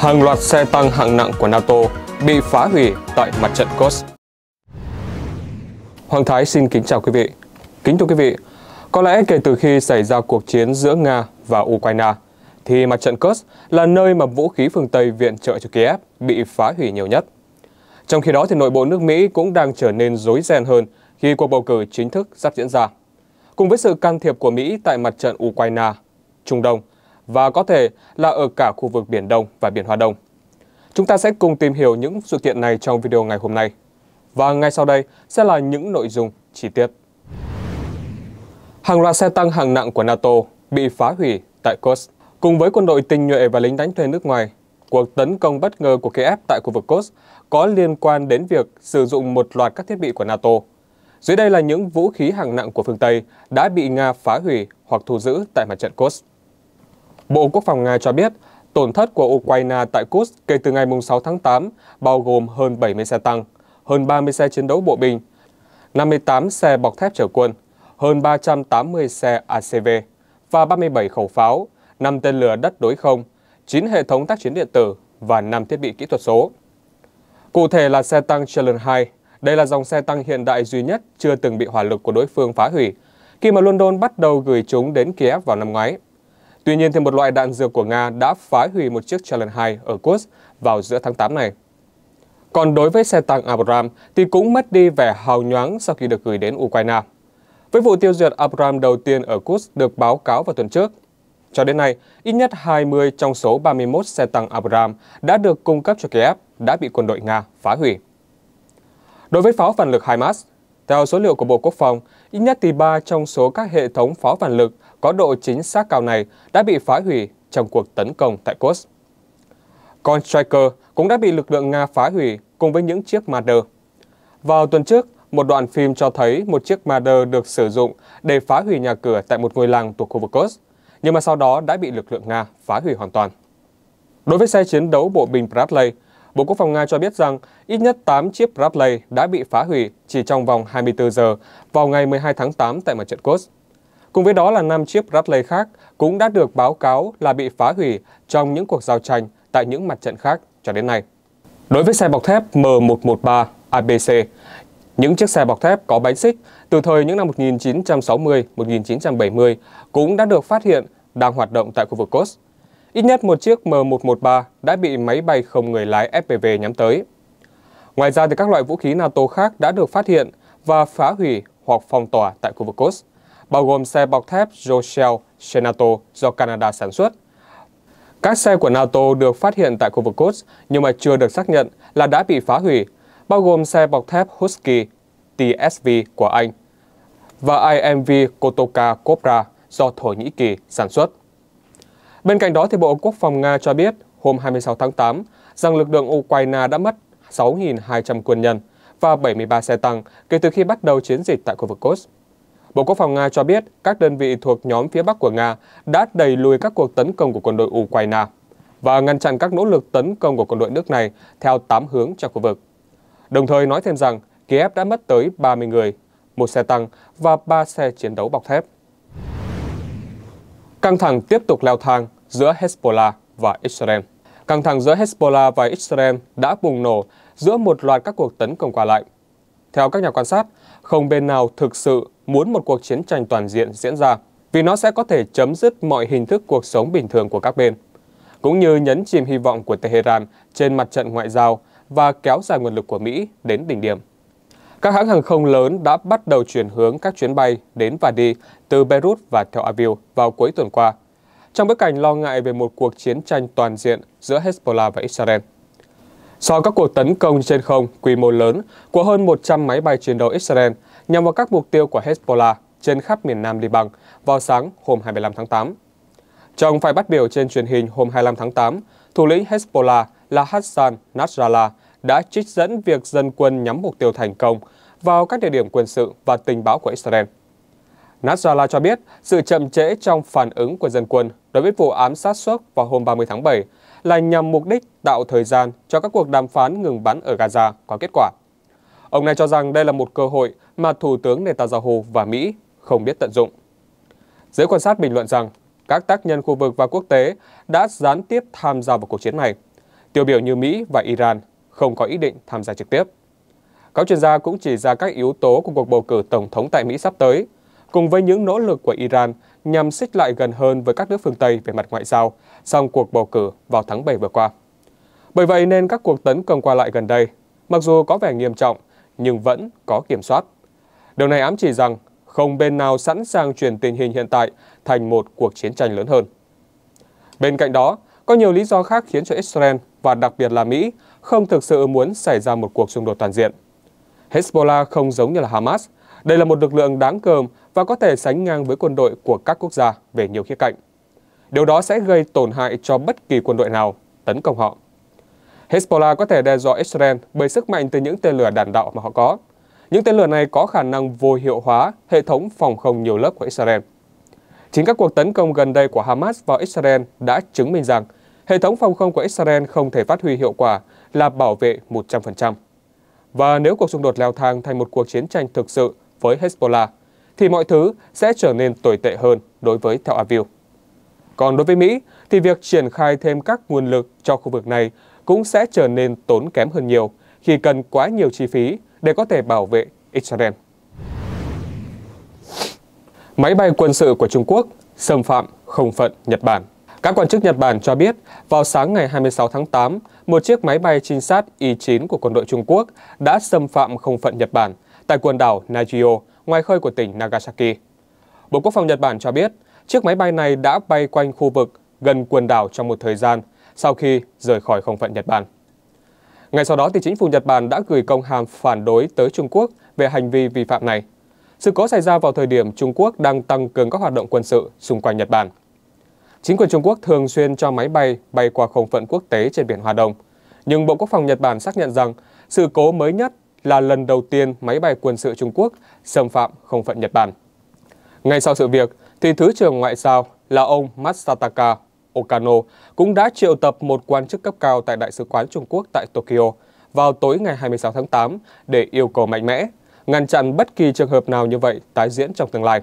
hàng loạt xe tăng hạng nặng của NATO bị phá hủy tại mặt trận Kursk. Hoàng Thái xin kính chào quý vị. Kính thưa quý vị, có lẽ kể từ khi xảy ra cuộc chiến giữa Nga và Ukraine, thì mặt trận Kursk là nơi mà vũ khí phương Tây viện trợ cho Kiev bị phá hủy nhiều nhất. Trong khi đó, thì nội bộ nước Mỹ cũng đang trở nên rối ren hơn khi cuộc bầu cử chính thức sắp diễn ra. Cùng với sự can thiệp của Mỹ tại mặt trận Ukraine, Trung Đông, và có thể là ở cả khu vực Biển Đông và Biển Hoa Đông. Chúng ta sẽ cùng tìm hiểu những sự kiện này trong video ngày hôm nay. Và ngay sau đây sẽ là những nội dung chi tiết. Hàng loạt xe tăng hạng nặng của NATO bị phá hủy tại Kursk. Cùng với quân đội tinh nhuệ và lính đánh thuê nước ngoài, cuộc tấn công bất ngờ của Kiev tại khu vực Kursk có liên quan đến việc sử dụng một loạt các thiết bị của NATO. Dưới đây là những vũ khí hạng nặng của phương Tây đã bị Nga phá hủy hoặc thu giữ tại mặt trận Kursk. Bộ Quốc phòng Nga cho biết, tổn thất của Ukraine tại Kurs kể từ ngày 6 tháng 8 bao gồm hơn 70 xe tăng, hơn 30 xe chiến đấu bộ binh, 58 xe bọc thép chở quân, hơn 380 xe ACV và 37 khẩu pháo, 5 tên lửa đất đối không, 9 hệ thống tác chiến điện tử và 5 thiết bị kỹ thuật số. Cụ thể là xe tăng Challenger 2, đây là dòng xe tăng hiện đại duy nhất chưa từng bị hỏa lực của đối phương phá hủy, khi mà London bắt đầu gửi chúng đến Kiev vào năm ngoái. Tuy nhiên, thì một loại đạn dược của Nga đã phá hủy một chiếc Challenger 2 ở Kursk vào giữa tháng 8 này. Còn đối với xe tăng Abram thì cũng mất đi vẻ hào nhoáng sau khi được gửi đến Ukraine. Với vụ tiêu diệt Abram đầu tiên ở Kursk được báo cáo vào tuần trước, cho đến nay, ít nhất 20 trong số 31 xe tăng Abram đã được cung cấp cho Kiev đã bị quân đội Nga phá hủy. Đối với pháo phản lực HIMARS, theo số liệu của Bộ Quốc phòng, ít nhất thì 3 trong số các hệ thống pháo phản lực có độ chính xác cao này đã bị phá hủy trong cuộc tấn công tại Kos. Con Striker cũng đã bị lực lượng Nga phá hủy cùng với những chiếc Marder. Vào tuần trước, một đoạn phim cho thấy một chiếc Marder được sử dụng để phá hủy nhà cửa tại một ngôi làng thuộc khu vực Kos, nhưng mà sau đó đã bị lực lượng Nga phá hủy hoàn toàn. Đối với xe chiến đấu bộ binh Bradley, Bộ Quốc phòng Nga cho biết rằng ít nhất 8 chiếc Bradley đã bị phá hủy chỉ trong vòng 24 giờ vào ngày 12 tháng 8 tại mặt trận Kos. Cùng với đó là 5 chiếc Bradley khác cũng đã được báo cáo là bị phá hủy trong những cuộc giao tranh tại những mặt trận khác cho đến nay. Đối với xe bọc thép M113 ABC, những chiếc xe bọc thép có bánh xích từ thời những năm 1960-1970 cũng đã được phát hiện đang hoạt động tại khu vực Cos. Ít nhất một chiếc M113 đã bị máy bay không người lái FPV nhắm tới. Ngoài ra thì các loại vũ khí NATO khác đã được phát hiện và phá hủy hoặc phong tỏa tại khu vực Cos bao gồm xe bọc thép Rochelle Senato do Canada sản xuất. Các xe của NATO được phát hiện tại khu vực Quds nhưng mà chưa được xác nhận là đã bị phá hủy, bao gồm xe bọc thép Husky TSV của Anh và IMV Kotoka Cobra do Thổ Nhĩ Kỳ sản xuất. Bên cạnh đó, thì Bộ Quốc phòng Nga cho biết hôm 26 tháng 8 rằng lực lượng Ukraine đã mất 6.200 quân nhân và 73 xe tăng kể từ khi bắt đầu chiến dịch tại khu vực Kursk. Bộ Quốc phòng Nga cho biết các đơn vị thuộc nhóm phía Bắc của Nga đã đẩy lùi các cuộc tấn công của quân đội Ukraine và ngăn chặn các nỗ lực tấn công của quân đội nước này theo 8 hướng trong khu vực. Đồng thời nói thêm rằng Kiev đã mất tới 30 người, một xe tăng và 3 xe chiến đấu bọc thép. Căng thẳng tiếp tục leo thang giữa Hezbollah và Israel. Căng thẳng giữa Hezbollah và Israel đã bùng nổ giữa một loạt các cuộc tấn công qua lại. Theo các nhà quan sát, không bên nào thực sự muốn một cuộc chiến tranh toàn diện diễn ra, vì nó sẽ có thể chấm dứt mọi hình thức cuộc sống bình thường của các bên, cũng như nhấn chìm hy vọng của Tehran trên mặt trận ngoại giao và kéo dài nguồn lực của Mỹ đến đỉnh điểm. Các hãng hàng không lớn đã bắt đầu chuyển hướng các chuyến bay đến và đi từ Beirut và Tel Aviv vào cuối tuần qua, trong bối cảnh lo ngại về một cuộc chiến tranh toàn diện giữa Hezbollah và Israel. Sau các cuộc tấn công trên không quy mô lớn của hơn 100 máy bay chiến đấu Israel nhằm vào các mục tiêu của Hezbollah trên khắp miền Nam Liban vào sáng hôm 25 tháng 8. Trong bài phát biểu trên truyền hình hôm 25 tháng 8, thủ lĩnh Hezbollah là Hassan Nasrallah đã trích dẫn việc dân quân nhắm mục tiêu thành công vào các địa điểm quân sự và tình báo của Israel. Nasrallah cho biết sự chậm trễ trong phản ứng của dân quân đối với vụ ám sát sốc vào hôm 30 tháng 7 là nhằm mục đích tạo thời gian cho các cuộc đàm phán ngừng bắn ở Gaza có kết quả. Ông này cho rằng đây là một cơ hội mà Thủ tướng Netanyahu và Mỹ không biết tận dụng. Giới quan sát bình luận rằng, các tác nhân khu vực và quốc tế đã gián tiếp tham gia vào cuộc chiến này. Tiêu biểu như Mỹ và Iran không có ý định tham gia trực tiếp. Các chuyên gia cũng chỉ ra các yếu tố của cuộc bầu cử tổng thống tại Mỹ sắp tới, cùng với những nỗ lực của Iran nhằm xích lại gần hơn với các nước phương Tây về mặt ngoại giao sau cuộc bầu cử vào tháng 7 vừa qua. Bởi vậy nên các cuộc tấn công qua lại gần đây, mặc dù có vẻ nghiêm trọng nhưng vẫn có kiểm soát. Điều này ám chỉ rằng không bên nào sẵn sàng chuyển tình hình hiện tại thành một cuộc chiến tranh lớn hơn. Bên cạnh đó, có nhiều lý do khác khiến cho Israel và đặc biệt là Mỹ không thực sự muốn xảy ra một cuộc xung đột toàn diện. Hezbollah không giống như là Hamas. Đây là một lực lượng đáng cờm và có thể sánh ngang với quân đội của các quốc gia về nhiều khía cạnh. Điều đó sẽ gây tổn hại cho bất kỳ quân đội nào tấn công họ. Hezbollah có thể đe dọa Israel bởi sức mạnh từ những tên lửa đạn đạo mà họ có. Những tên lửa này có khả năng vô hiệu hóa hệ thống phòng không nhiều lớp của Israel. Chính các cuộc tấn công gần đây của Hamas vào Israel đã chứng minh rằng hệ thống phòng không của Israel không thể phát huy hiệu quả là bảo vệ 100%. Và nếu cuộc xung đột leo thang thành một cuộc chiến tranh thực sự với Hezbollah, thì mọi thứ sẽ trở nên tồi tệ hơn đối với Tel Aviv. Còn đối với Mỹ, thì việc triển khai thêm các nguồn lực cho khu vực này cũng sẽ trở nên tốn kém hơn nhiều khi cần quá nhiều chi phí để có thể bảo vệ Israel. Máy bay quân sự của Trung Quốc xâm phạm không phận Nhật Bản. Các quan chức Nhật Bản cho biết, vào sáng ngày 26 tháng 8, một chiếc máy bay trinh sát Y-9 của quân đội Trung Quốc đã xâm phạm không phận Nhật Bản tại quần đảo Nagio, ngoài khơi của tỉnh Nagasaki. Bộ Quốc phòng Nhật Bản cho biết, chiếc máy bay này đã bay quanh khu vực gần quần đảo trong một thời gian sau khi rời khỏi không phận Nhật Bản. Ngay sau đó, thì chính phủ Nhật Bản đã gửi công hàm phản đối tới Trung Quốc về hành vi vi phạm này. Sự cố xảy ra vào thời điểm Trung Quốc đang tăng cường các hoạt động quân sự xung quanh Nhật Bản. Chính quyền Trung Quốc thường xuyên cho máy bay bay qua không phận quốc tế trên biển Hoa Đông. Nhưng Bộ Quốc phòng Nhật Bản xác nhận rằng sự cố mới nhất là lần đầu tiên máy bay quân sự Trung Quốc xâm phạm không phận Nhật Bản. Ngay sau sự việc, thì Thứ trưởng Ngoại giao là ông Matsataka Okano cũng đã triệu tập một quan chức cấp cao tại Đại sứ quán Trung Quốc tại Tokyo vào tối ngày 26 tháng 8 để yêu cầu mạnh mẽ, ngăn chặn bất kỳ trường hợp nào như vậy tái diễn trong tương lai.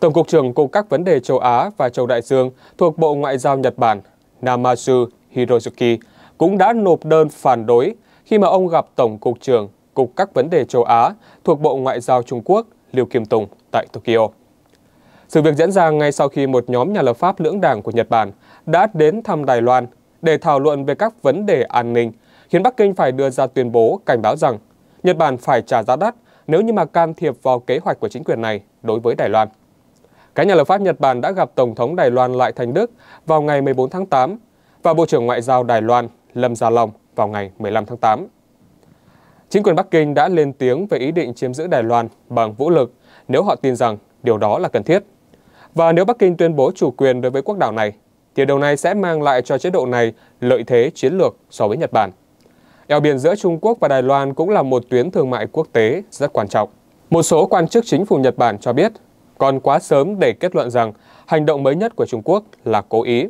Tổng cục trưởng Cục các vấn đề châu Á và châu Đại Dương thuộc Bộ Ngoại giao Nhật Bản Namazu Hirozuki cũng đã nộp đơn phản đối khi mà ông gặp Tổng cục trưởng Cục các vấn đề châu Á thuộc Bộ Ngoại giao Trung Quốc Liêu Kim Tùng tại Tokyo. Sự việc diễn ra ngay sau khi một nhóm nhà lập pháp lưỡng đảng của Nhật Bản đã đến thăm Đài Loan để thảo luận về các vấn đề an ninh, khiến Bắc Kinh phải đưa ra tuyên bố cảnh báo rằng Nhật Bản phải trả giá đắt nếu như mà can thiệp vào kế hoạch của chính quyền này đối với Đài Loan. Các nhà lập pháp Nhật Bản đã gặp Tổng thống Đài Loan Lại Thành Đức vào ngày 14 tháng 8 và Bộ trưởng Ngoại giao Đài Loan Lâm Gia Long vào ngày 15 tháng 8. Chính quyền Bắc Kinh đã lên tiếng về ý định chiếm giữ Đài Loan bằng vũ lực nếu họ tin rằng điều đó là cần thiết. Và nếu Bắc Kinh tuyên bố chủ quyền đối với quốc đảo này, thì điều này sẽ mang lại cho chế độ này lợi thế chiến lược so với Nhật Bản. Eo biển giữa Trung Quốc và Đài Loan cũng là một tuyến thương mại quốc tế rất quan trọng. Một số quan chức chính phủ Nhật Bản cho biết, còn quá sớm để kết luận rằng hành động mới nhất của Trung Quốc là cố ý.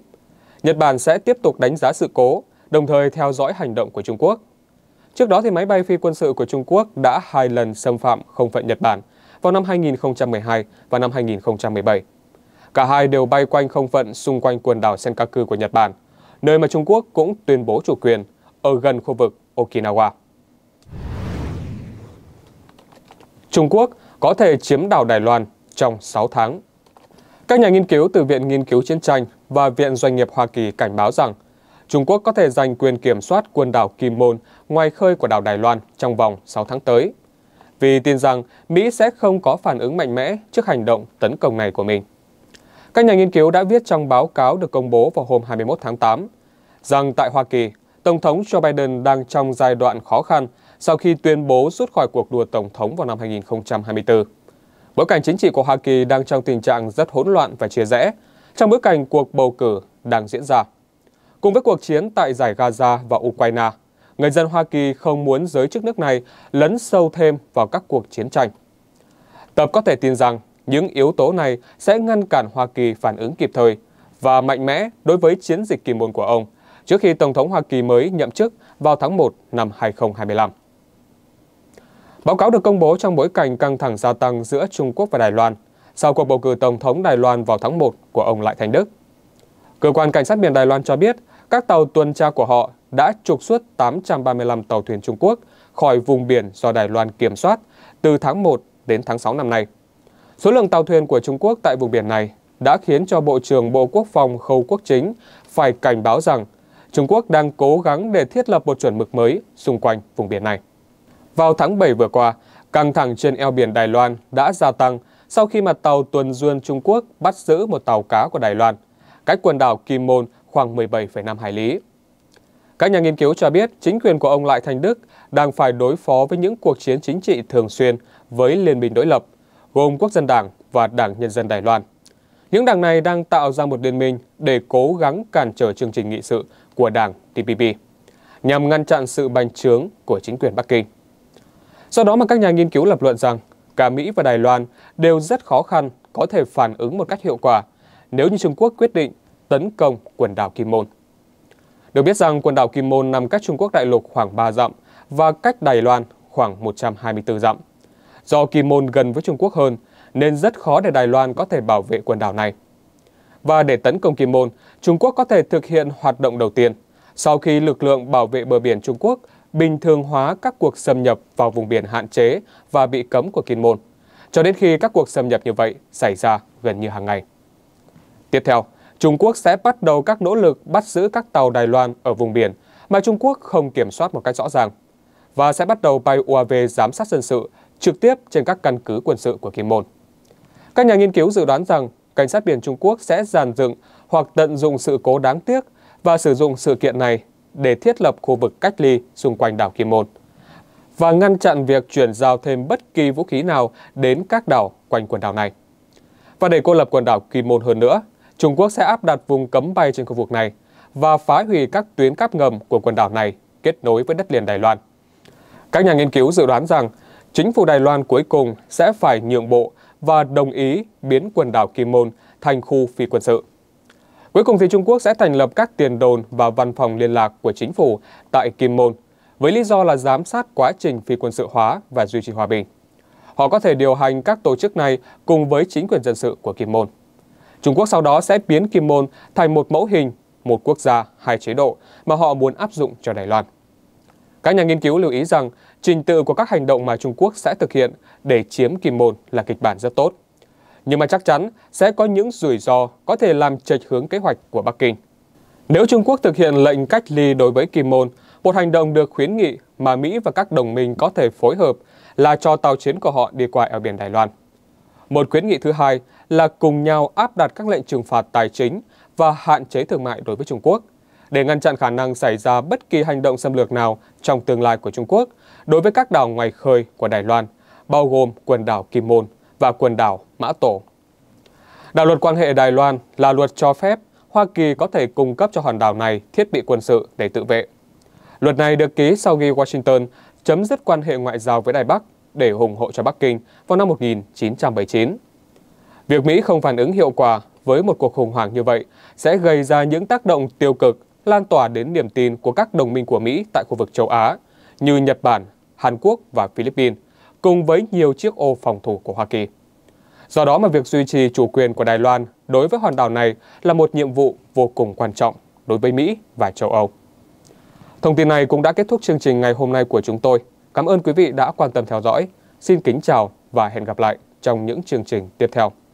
Nhật Bản sẽ tiếp tục đánh giá sự cố, đồng thời theo dõi hành động của Trung Quốc. Trước đó, thì máy bay phi quân sự của Trung Quốc đã hai lần xâm phạm không phận Nhật Bản vào năm 2012 và năm 2017. Cả hai đều bay quanh không phận xung quanh quần đảo Senkaku của Nhật Bản, nơi mà Trung Quốc cũng tuyên bố chủ quyền ở gần khu vực Okinawa. Trung Quốc có thể chiếm đảo Đài Loan trong 6 tháng. Các nhà nghiên cứu từ Viện Nghiên cứu Chiến tranh và Viện Doanh nghiệp Hoa Kỳ cảnh báo rằng Trung Quốc có thể giành quyền kiểm soát quần đảo Kim Môn ngoài khơi của đảo Đài Loan trong vòng 6 tháng tới, vì tin rằng Mỹ sẽ không có phản ứng mạnh mẽ trước hành động tấn công này của mình. Các nhà nghiên cứu đã viết trong báo cáo được công bố vào hôm 21 tháng 8 rằng tại Hoa Kỳ, Tổng thống Joe Biden đang trong giai đoạn khó khăn sau khi tuyên bố rút khỏi cuộc đua Tổng thống vào năm 2024. Bối cảnh chính trị của Hoa Kỳ đang trong tình trạng rất hỗn loạn và chia rẽ, trong bối cảnh cuộc bầu cử đang diễn ra. Cùng với cuộc chiến tại giải Gaza và Ukraine, người dân Hoa Kỳ không muốn giới chức nước này lấn sâu thêm vào các cuộc chiến tranh. Tập có thể tin rằng những yếu tố này sẽ ngăn cản Hoa Kỳ phản ứng kịp thời và mạnh mẽ đối với chiến dịch kỳ môn của ông trước khi Tổng thống Hoa Kỳ mới nhậm chức vào tháng 1 năm 2025. Báo cáo được công bố trong bối cảnh căng thẳng gia tăng giữa Trung Quốc và Đài Loan sau cuộc bầu cử Tổng thống Đài Loan vào tháng 1 của ông Lại Thành Đức. Cơ quan Cảnh sát biển Đài Loan cho biết các tàu tuần tra của họ đã trục xuất 835 tàu thuyền Trung Quốc khỏi vùng biển do Đài Loan kiểm soát từ tháng 1 đến tháng 6 năm nay. Số lượng tàu thuyền của Trung Quốc tại vùng biển này đã khiến cho Bộ trưởng Bộ Quốc phòng Khâu Quốc Chính phải cảnh báo rằng Trung Quốc đang cố gắng để thiết lập một chuẩn mực mới xung quanh vùng biển này. Vào tháng 7 vừa qua, căng thẳng trên eo biển Đài Loan đã gia tăng sau khi mà tàu tuần duyên Trung Quốc bắt giữ một tàu cá của Đài Loan, cách quần đảo Kim Môn khoảng 17,5 hải lý. Các nhà nghiên cứu cho biết chính quyền của ông Lại Thành Đức đang phải đối phó với những cuộc chiến chính trị thường xuyên với liên minh đối lập gồm Quốc dân Đảng và Đảng Nhân dân Đài Loan. Những đảng này đang tạo ra một liên minh để cố gắng cản trở chương trình nghị sự của đảng TPP, nhằm ngăn chặn sự bành trướng của chính quyền Bắc Kinh. Do đó mà các nhà nghiên cứu lập luận rằng cả Mỹ và Đài Loan đều rất khó khăn có thể phản ứng một cách hiệu quả nếu như Trung Quốc quyết định tấn công quần đảo Kim Môn. Được biết rằng quần đảo Kim Môn nằm cách Trung Quốc đại lục khoảng 3 dặm và cách Đài Loan khoảng 124 dặm. Do Kim Môn gần với Trung Quốc hơn, nên rất khó để Đài Loan có thể bảo vệ quần đảo này. Và để tấn công Kim Môn, Trung Quốc có thể thực hiện hoạt động đầu tiên, sau khi lực lượng bảo vệ bờ biển Trung Quốc bình thường hóa các cuộc xâm nhập vào vùng biển hạn chế và bị cấm của Kim Môn, cho đến khi các cuộc xâm nhập như vậy xảy ra gần như hàng ngày. Tiếp theo, Trung Quốc sẽ bắt đầu các nỗ lực bắt giữ các tàu Đài Loan ở vùng biển mà Trung Quốc không kiểm soát một cách rõ ràng và sẽ bắt đầu bay UAV giám sát dân sự trực tiếp trên các căn cứ quân sự của Kim Môn. Các nhà nghiên cứu dự đoán rằng cảnh sát biển Trung Quốc sẽ giàn dựng hoặc tận dụng sự cố đáng tiếc và sử dụng sự kiện này để thiết lập khu vực cách ly xung quanh đảo Kim Môn và ngăn chặn việc chuyển giao thêm bất kỳ vũ khí nào đến các đảo quanh quần đảo này. Và để cô lập quần đảo Kim Môn hơn nữa, Trung Quốc sẽ áp đặt vùng cấm bay trên khu vực này và phá hủy các tuyến cáp ngầm của quần đảo này kết nối với đất liền Đài Loan. Các nhà nghiên cứu dự đoán rằng chính phủ Đài Loan cuối cùng sẽ phải nhượng bộ và đồng ý biến quần đảo Kim Môn thành khu phi quân sự. Cuối cùng thì Trung Quốc sẽ thành lập các tiền đồn và văn phòng liên lạc của chính phủ tại Kim Môn với lý do là giám sát quá trình phi quân sự hóa và duy trì hòa bình. Họ có thể điều hành các tổ chức này cùng với chính quyền dân sự của Kim Môn. Trung Quốc sau đó sẽ biến Kim Môn thành một mẫu hình, một quốc gia, hai chế độ mà họ muốn áp dụng cho Đài Loan. Các nhà nghiên cứu lưu ý rằng Trình tự của các hành động mà Trung Quốc sẽ thực hiện để chiếm Kim Môn là kịch bản rất tốt. Nhưng mà chắc chắn sẽ có những rủi ro có thể làm chệch hướng kế hoạch của Bắc Kinh. Nếu Trung Quốc thực hiện lệnh cách ly đối với Kim Môn, một hành động được khuyến nghị mà Mỹ và các đồng minh có thể phối hợp là cho tàu chiến của họ đi qua eo biển Đài Loan. Một khuyến nghị thứ hai là cùng nhau áp đặt các lệnh trừng phạt tài chính và hạn chế thương mại đối với Trung Quốc – để ngăn chặn khả năng xảy ra bất kỳ hành động xâm lược nào trong tương lai của Trung Quốc đối với các đảo ngoài khơi của Đài Loan, bao gồm quần đảo Kim Môn và quần đảo Mã Tổ. Đạo luật quan hệ Đài Loan là luật cho phép Hoa Kỳ có thể cung cấp cho hòn đảo này thiết bị quân sự để tự vệ. Luật này được ký sau khi Washington chấm dứt quan hệ ngoại giao với Đài Bắc để ủng hộ cho Bắc Kinh vào năm 1979. Việc Mỹ không phản ứng hiệu quả với một cuộc khủng hoảng như vậy sẽ gây ra những tác động tiêu cực lan tỏa đến niềm tin của các đồng minh của Mỹ tại khu vực châu Á như Nhật Bản, Hàn Quốc và Philippines, cùng với nhiều chiếc ô phòng thủ của Hoa Kỳ. Do đó mà việc duy trì chủ quyền của Đài Loan đối với hòn đảo này là một nhiệm vụ vô cùng quan trọng đối với Mỹ và châu Âu. Thông tin này cũng đã kết thúc chương trình ngày hôm nay của chúng tôi. Cảm ơn quý vị đã quan tâm theo dõi. Xin kính chào và hẹn gặp lại trong những chương trình tiếp theo.